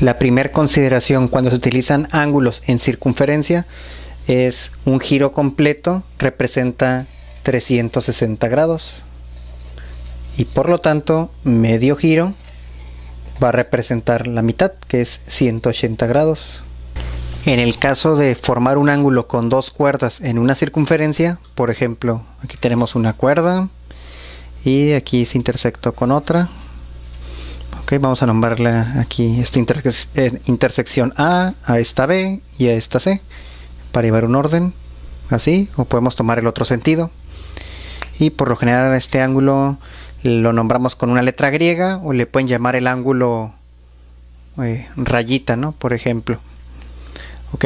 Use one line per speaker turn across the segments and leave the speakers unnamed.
La primera consideración cuando se utilizan ángulos en circunferencia es un giro completo representa 360 grados y por lo tanto medio giro va a representar la mitad que es 180 grados. En el caso de formar un ángulo con dos cuerdas en una circunferencia, por ejemplo, aquí tenemos una cuerda y aquí se intersectó con otra. Ok, vamos a nombrarla aquí esta eh, intersección A, a esta B y a esta C para llevar un orden, así, o podemos tomar el otro sentido. Y por lo general este ángulo lo nombramos con una letra griega o le pueden llamar el ángulo eh, rayita, ¿no? Por ejemplo. ¿Ok?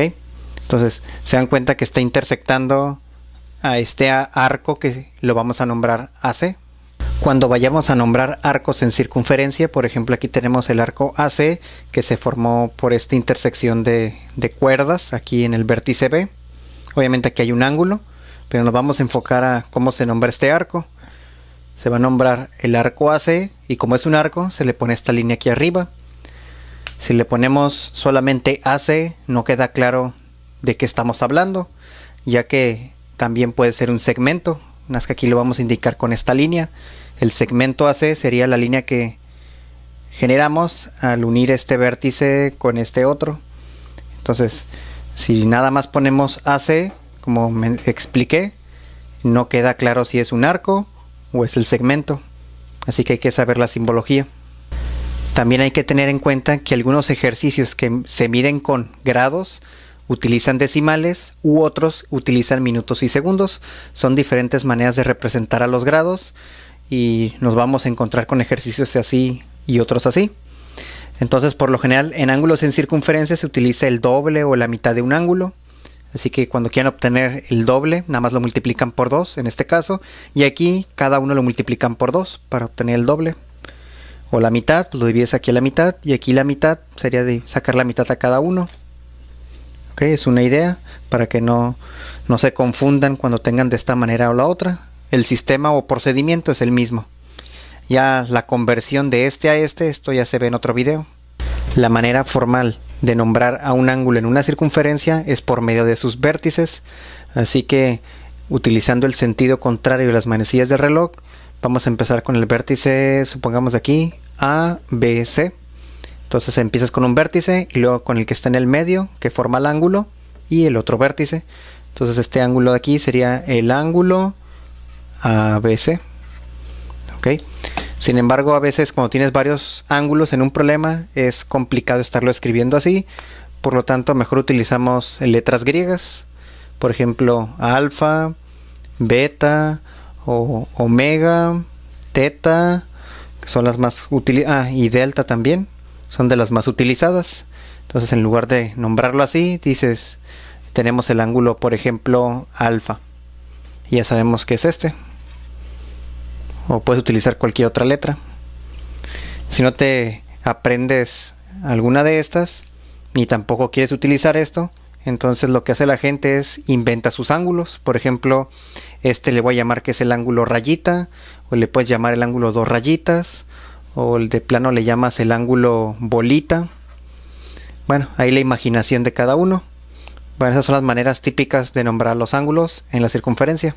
Entonces, se dan cuenta que está intersectando a este arco que lo vamos a nombrar AC. Cuando vayamos a nombrar arcos en circunferencia, por ejemplo aquí tenemos el arco AC que se formó por esta intersección de, de cuerdas aquí en el vértice B. Obviamente aquí hay un ángulo, pero nos vamos a enfocar a cómo se nombra este arco. Se va a nombrar el arco AC y como es un arco se le pone esta línea aquí arriba si le ponemos solamente AC, no queda claro de qué estamos hablando, ya que también puede ser un segmento, más que aquí lo vamos a indicar con esta línea. El segmento AC sería la línea que generamos al unir este vértice con este otro. Entonces, si nada más ponemos AC, como me expliqué, no queda claro si es un arco o es el segmento. Así que hay que saber la simbología. También hay que tener en cuenta que algunos ejercicios que se miden con grados utilizan decimales u otros utilizan minutos y segundos. Son diferentes maneras de representar a los grados y nos vamos a encontrar con ejercicios así y otros así. Entonces, por lo general, en ángulos en circunferencia se utiliza el doble o la mitad de un ángulo. Así que cuando quieran obtener el doble, nada más lo multiplican por 2 en este caso. Y aquí cada uno lo multiplican por 2 para obtener el doble o la mitad, pues, lo divides aquí a la mitad y aquí la mitad sería de sacar la mitad a cada uno. Ok, es una idea para que no, no se confundan cuando tengan de esta manera o la otra. El sistema o procedimiento es el mismo. Ya la conversión de este a este, esto ya se ve en otro video. La manera formal de nombrar a un ángulo en una circunferencia es por medio de sus vértices, así que utilizando el sentido contrario de las manecillas del reloj, Vamos a empezar con el vértice, supongamos de aquí, A, B, C. Entonces empiezas con un vértice y luego con el que está en el medio, que forma el ángulo, y el otro vértice. Entonces este ángulo de aquí sería el ángulo ABC. ¿Ok? Sin embargo, a veces cuando tienes varios ángulos en un problema es complicado estarlo escribiendo así. Por lo tanto, mejor utilizamos letras griegas. Por ejemplo, alfa, beta, o omega, teta, que son las más utilizadas, ah, y delta también, son de las más utilizadas. Entonces en lugar de nombrarlo así, dices, tenemos el ángulo, por ejemplo, alfa. Y ya sabemos que es este. O puedes utilizar cualquier otra letra. Si no te aprendes alguna de estas, ni tampoco quieres utilizar esto, entonces lo que hace la gente es inventa sus ángulos. Por ejemplo, este le voy a llamar que es el ángulo rayita, o le puedes llamar el ángulo dos rayitas, o el de plano le llamas el ángulo bolita. Bueno, ahí la imaginación de cada uno. Bueno, esas son las maneras típicas de nombrar los ángulos en la circunferencia.